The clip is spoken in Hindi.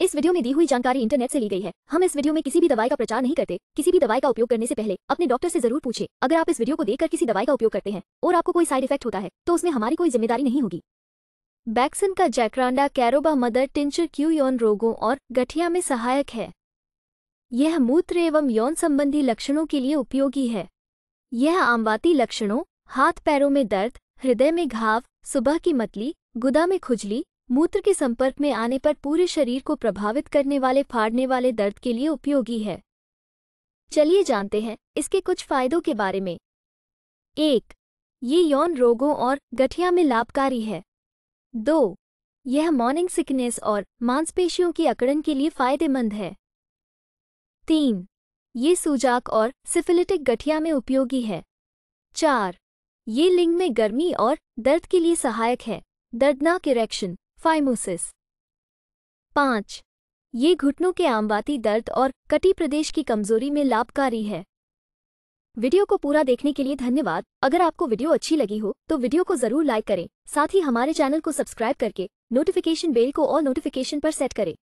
इस वीडियो में दी हुई जानकारी इंटरनेट से ली गई है हम इस वीडियो में किसी भी दवाई का प्रचार नहीं करते किसी भी दवाई का उपयोग करने से पहले अपने डॉक्टर से जरूर पूछे अगर आप इस वीडियो को देखकर किसी दवाई का उपयोग करते हैं और आपको कोई साइड इफेक्ट होता है तो उसमें हमारी कोई जिम्मेदारी नहीं होगी बैक्सन का जैक्रांडा कैरोबा मदर टिंचर क्यू यौन रोगों और गठिया में सहायक है यह मूत्र एवं यौन संबंधी लक्षणों के लिए उपयोगी है यह आमवाती लक्षणों हाथ पैरों में दर्द हृदय में घाव सुबह की मतली गुदा में खुजली मूत्र के संपर्क में आने पर पूरे शरीर को प्रभावित करने वाले फाड़ने वाले दर्द के लिए उपयोगी है चलिए जानते हैं इसके कुछ फायदों के बारे में एक ये यौन रोगों और गठिया में लाभकारी है दो यह मॉर्निंग सिकनेस और मांसपेशियों की अकड़न के लिए फायदेमंद है तीन ये सूजाक और सिफिलिटिक गठिया में उपयोगी है चार ये लिंग में गर्मी और दर्द के लिए सहायक है दर्दनाक इरेक्शन फाइमोसिस पाँच ये घुटनों के आमवाती दर्द और कटी प्रदेश की कमजोरी में लाभकारी है वीडियो को पूरा देखने के लिए धन्यवाद अगर आपको वीडियो अच्छी लगी हो तो वीडियो को जरूर लाइक करें साथ ही हमारे चैनल को सब्सक्राइब करके नोटिफिकेशन बेल को और नोटिफिकेशन पर सेट करें